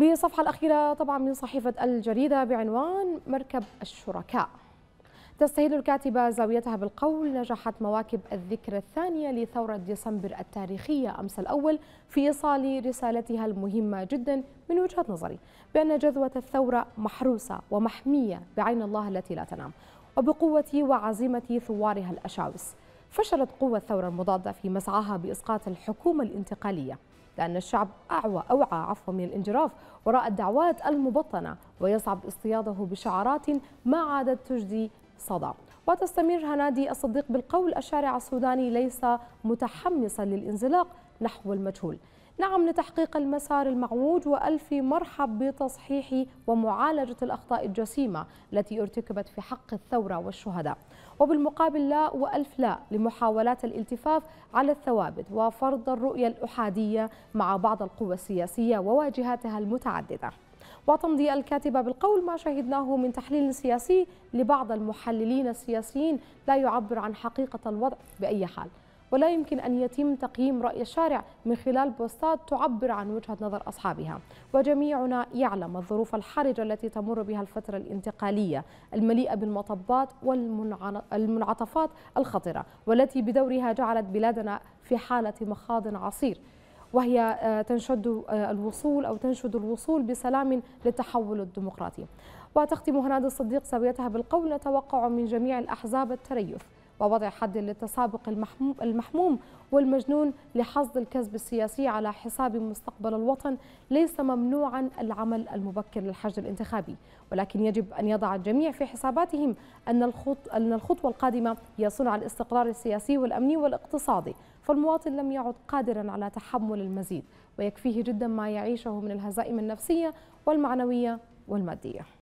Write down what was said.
بالصفحة الأخيرة طبعا من صحيفة الجريدة بعنوان مركب الشركاء تستهل الكاتبة زاويتها بالقول نجحت مواكب الذكرى الثانية لثورة ديسمبر التاريخية أمس الأول في إيصال رسالتها المهمة جدا من وجهة نظري بأن جذوة الثورة محروسة ومحمية بعين الله التي لا تنام وبقوة وعزيمة ثوارها الأشاوس فشلت قوة الثورة المضادة في مسعاها بإسقاط الحكومة الانتقالية لأن الشعب أعوى أوعى عفوا من الانجراف وراء الدعوات المبطنة ويصعب اصطياده بشعارات ما عادت تجدي صدى وتستمر هنادي الصديق بالقول الشارع السوداني ليس متحمسا للانزلاق نحو المجهول نعم لتحقيق المسار المعوج وألف مرحب بتصحيح ومعالجة الأخطاء الجسيمة التي ارتكبت في حق الثورة والشهداء وبالمقابل لا وألف لا لمحاولات الالتفاف على الثوابت وفرض الرؤية الأحادية مع بعض القوى السياسية وواجهاتها المتعددة وتمضي الكاتبة بالقول ما شهدناه من تحليل سياسي لبعض المحللين السياسيين لا يعبر عن حقيقة الوضع بأي حال ولا يمكن أن يتم تقييم رأي الشارع من خلال بوستات تعبر عن وجهة نظر أصحابها وجميعنا يعلم الظروف الحرجة التي تمر بها الفترة الانتقالية المليئة بالمطبات والمنعطفات الخطرة والتي بدورها جعلت بلادنا في حالة مخاض عصير وهي آه، تنشد آه، الوصول أو تنشد الوصول بسلام للتحول الديمقراطي وتختم هنادي الصديق سويتها بالقول نتوقع من جميع الأحزاب التريث ووضع حد للتسابق المحموم والمجنون لحصد الكسب السياسي على حساب مستقبل الوطن ليس ممنوعا العمل المبكر للحشد الانتخابي ولكن يجب أن يضع الجميع في حساباتهم أن الخطوة القادمة هي صنع الاستقرار السياسي والأمني والاقتصادي فالمواطن لم يعد قادرا على تحمل المزيد ويكفيه جدا ما يعيشه من الهزائم النفسية والمعنوية والمادية